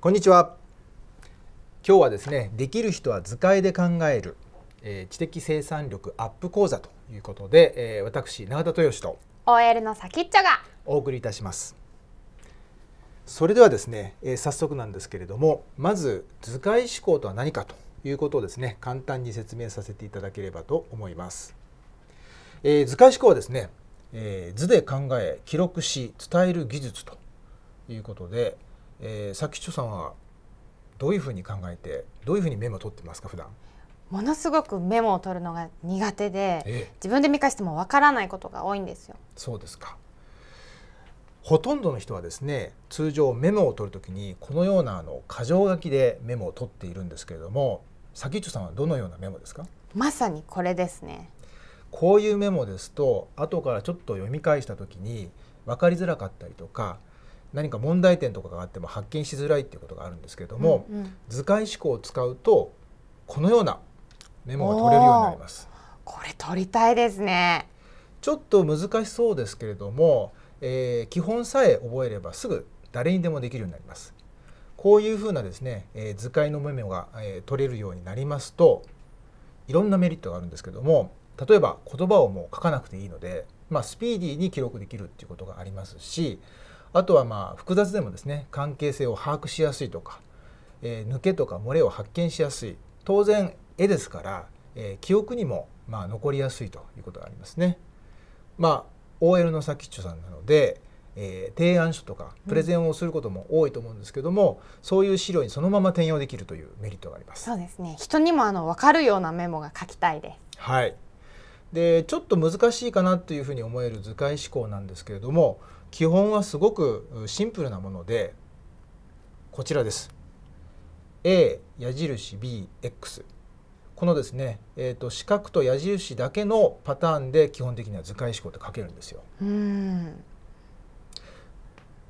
こんにちは今日はですねできる人は図解で考える、えー、知的生産力アップ講座ということで、えー、私永田豊と OL の先っちょがお送りいたしますそれではですね、えー、早速なんですけれどもまず図解思考とは何かということをですね簡単に説明させていただければと思います、え図解思考はですね、え図で考え記録し伝える技術ということでえー、作吉さんはどういうふうに考えてどういうふうにメモを取ってますか普段ものすごくメモを取るのが苦手で、ええ、自分で見返してもわからないことが多いんですよ。そうですかほとんどの人はですね通常メモを取るときにこのようなあの箇条書きでメモを取っているんですけれども先吉さんはどのようなメモですかまさにこれですねこういうメモですと後からちょっと読み返したときに分かりづらかったりとか何か問題点とかがあっても発見しづらいっていうことがあるんですけれども、うんうん、図解思考を使うとこのようなメモが取れるようになります。これ取りたいですね。ちょっと難しそうですけれども、えー、基本さえ覚えればすぐ誰にでもできるようになります。こういうふうなですね、えー、図解のメモが、えー、取れるようになりますといろんなメリットがあるんですけれども例えば言葉をもう書かなくていいので、まあ、スピーディーに記録できるっていうことがありますしあとはまあ複雑でもですね関係性を把握しやすいとか、えー、抜けとか漏れを発見しやすい当然絵ですから、えー、記憶にもまあ残りやすいということがありますね。まあ OL の先っちょさんなので、えー、提案書とかプレゼンをすることも多いと思うんですけども、うん、そういう資料にそのまま転用できるというメリットがあります。そうですね。人にもあの分かるようなメモが書きたいです。はい。でちょっと難しいかなというふうに思える図解思考なんですけれども基本はすごくシンプルなものでこちらです A 矢印 BX このですね、えーと、四角と矢印だけのパターンで基本的には図解思考って書けるんですよ。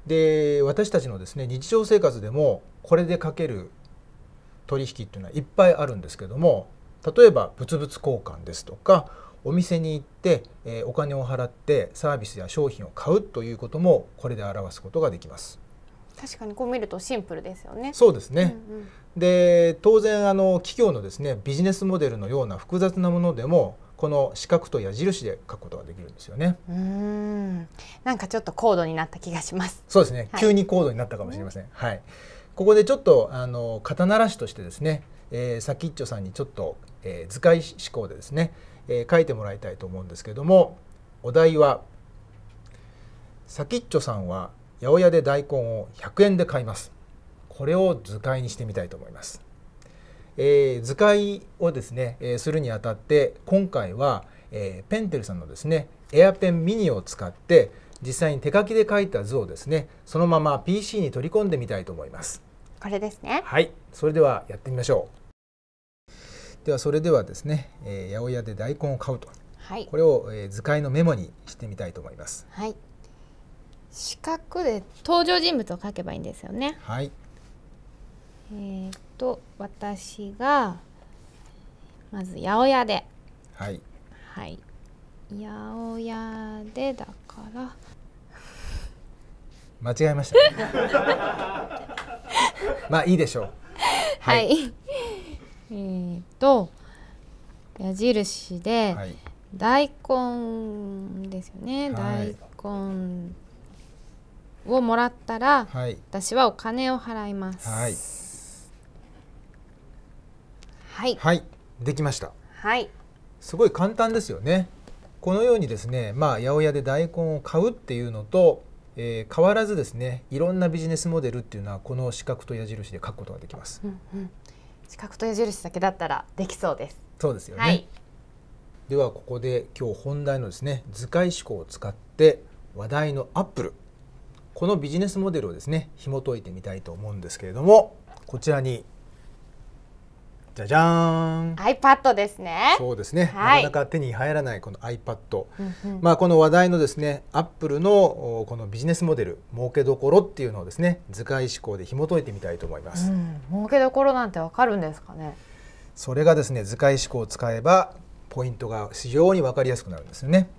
で私たちのですね日常生活でもこれで書ける取引っていうのはいっぱいあるんですけども例えば物々交換ですとかお店に行って、えお金を払ってサービスや商品を買うということもこれで表すことができます。確かにこう見るとシンプルですよね。そうですね。うんうん、で当然あの企業のですねビジネスモデルのような複雑なものでもこの四角と矢印で書くことができるんですよね。うん。なんかちょっと高度になった気がします。そうですね。はい、急に高度になったかもしれません。うん、はい。ここでちょっとあの肩慣らしとしてですね、えー、先っちょさんにちょっと、えー、図解思考でですね、えー、書いてもらいたいと思うんですけどもお題は「さきっちょさんは八百屋で大根を100円で買います」これを図解にしてみたいと思います。えー、図解をですね、えー、するにあたって今回は、えー、ペンテルさんのですねエアペンミニを使って実際に手書きで書いた図をですねそのまま PC に取り込んでみたいと思います。これですねはいそれではやってみましょう。ではそれではですね、えー、八百屋で大根を買うと、はい、これを、えー、図解のメモにしてみたいと思います。はい。四角で登場人物を書けばいいんですよね。はい。えー、っと私がまず八百屋で。はい。はい。八百屋でだから間違えました、ね、まあいいでしょうはい、はいえーと、矢印で、大根ですよね、はい、大根をもらったら、はい、私はお金を払いますはいはい、できましたはいすごい簡単ですよねこのようにですねまあ八百屋で大根を買うっていうのとえー、変わらずですねいろんなビジネスモデルっていうのはこの四角と矢印で書くことができます。うんうん四角と矢印だけだったらできそうです。そうですよね。はい、ではここで今日本題のですね図解思考を使って話題のアップルこのビジネスモデルをですね紐解いてみたいと思うんですけれどもこちらにじゃじゃーん iPad ですねそうですね、はい、なかなか手に入らないこの iPad、うんうん、まあこの話題のですねアップルのこのビジネスモデル儲けどころっていうのをですね図解思考で紐解いてみたいと思います、うん、儲けどころなんてわかるんですかねそれがですね図解思考を使えばポイントが非常にわかりやすくなるんですよね